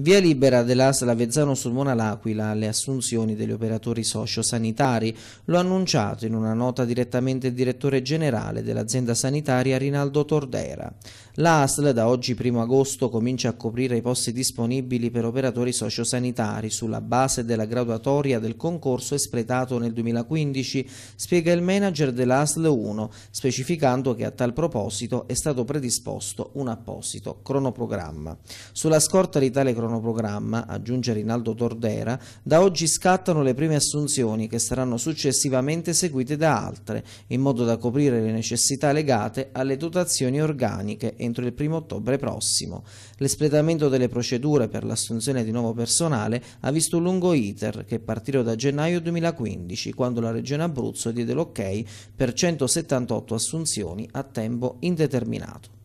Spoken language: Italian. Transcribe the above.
Via libera dell'ASL Avezzano Mona L'Aquila alle assunzioni degli operatori sociosanitari, sanitari lo ha annunciato in una nota direttamente il direttore generale dell'azienda sanitaria Rinaldo Tordera. L'ASL da oggi 1 agosto comincia a coprire i posti disponibili per operatori sociosanitari sulla base della graduatoria del concorso espletato nel 2015, spiega il manager dell'ASL 1, specificando che a tal proposito è stato predisposto un apposito cronoprogramma. Sulla scorta di tale cronoprogramma cronoprogramma, aggiunge Rinaldo Tordera, da oggi scattano le prime assunzioni che saranno successivamente seguite da altre, in modo da coprire le necessità legate alle dotazioni organiche entro il 1 ottobre prossimo. L'espletamento delle procedure per l'assunzione di nuovo personale ha visto un lungo iter che partirà da gennaio 2015, quando la Regione Abruzzo diede l'ok per 178 assunzioni a tempo indeterminato.